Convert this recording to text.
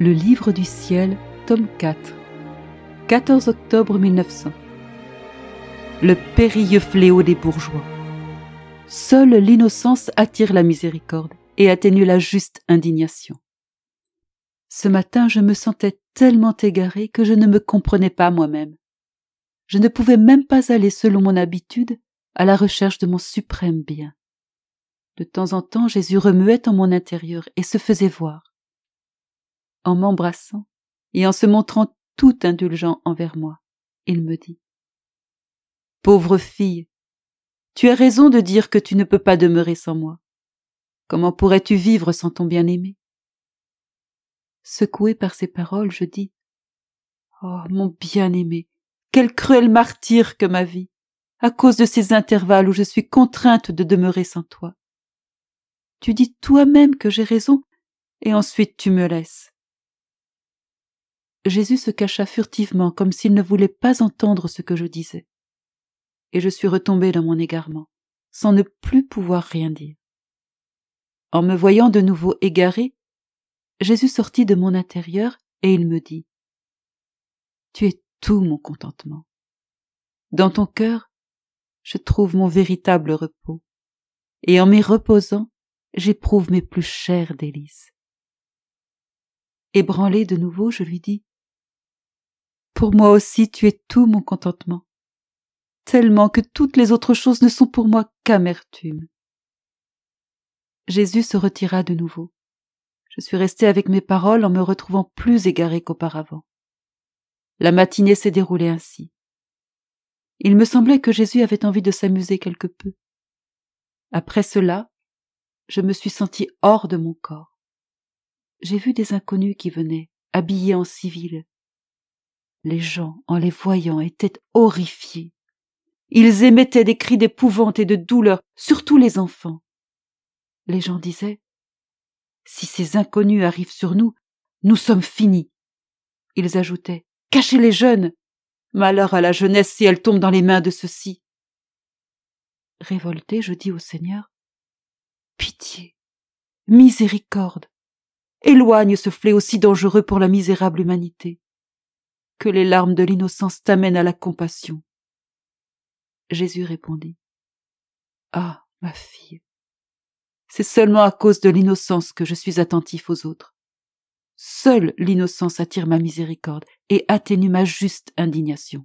Le Livre du Ciel, tome 4, 14 octobre 1900. Le périlleux fléau des bourgeois. Seule l'innocence attire la miséricorde et atténue la juste indignation. Ce matin, je me sentais tellement égaré que je ne me comprenais pas moi-même. Je ne pouvais même pas aller, selon mon habitude, à la recherche de mon suprême bien. De temps en temps, Jésus remuait en mon intérieur et se faisait voir en m'embrassant et en se montrant tout indulgent envers moi. Il me dit Pauvre fille, tu as raison de dire que tu ne peux pas demeurer sans moi. Comment pourrais-tu vivre sans ton bien-aimé Secoué par ces paroles, je dis Oh, mon bien-aimé, quel cruel martyr que ma vie, à cause de ces intervalles où je suis contrainte de demeurer sans toi. Tu dis toi-même que j'ai raison, et ensuite tu me laisses. Jésus se cacha furtivement comme s'il ne voulait pas entendre ce que je disais. Et je suis retombée dans mon égarement, sans ne plus pouvoir rien dire. En me voyant de nouveau égarée, Jésus sortit de mon intérieur et il me dit Tu es tout mon contentement. Dans ton cœur, je trouve mon véritable repos, et en m'y reposant, j'éprouve mes plus chères délices. Ébranlé de nouveau, je lui dis pour moi aussi tu es tout mon contentement, tellement que toutes les autres choses ne sont pour moi qu'amertume. Jésus se retira de nouveau. Je suis restée avec mes paroles en me retrouvant plus égarée qu'auparavant. La matinée s'est déroulée ainsi. Il me semblait que Jésus avait envie de s'amuser quelque peu. Après cela, je me suis sentie hors de mon corps. J'ai vu des inconnus qui venaient, habillés en civil, les gens, en les voyant, étaient horrifiés. Ils émettaient des cris d'épouvante et de douleur, surtout les enfants. Les gens disaient Si ces inconnus arrivent sur nous, nous sommes finis. Ils ajoutaient Cachez les jeunes Malheur à la jeunesse si elle tombe dans les mains de ceux-ci. Révolté, je dis au Seigneur Pitié, miséricorde, éloigne ce fléau si dangereux pour la misérable humanité que les larmes de l'innocence t'amènent à la compassion. Jésus répondit. Ah, ma fille, c'est seulement à cause de l'innocence que je suis attentif aux autres. Seule l'innocence attire ma miséricorde et atténue ma juste indignation.